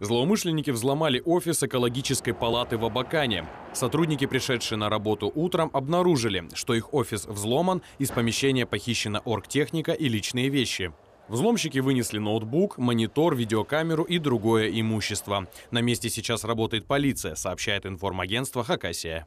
Злоумышленники взломали офис экологической палаты в Абакане. Сотрудники, пришедшие на работу утром, обнаружили, что их офис взломан, из помещения похищена оргтехника и личные вещи. Взломщики вынесли ноутбук, монитор, видеокамеру и другое имущество. На месте сейчас работает полиция, сообщает информагентство «Хакасия».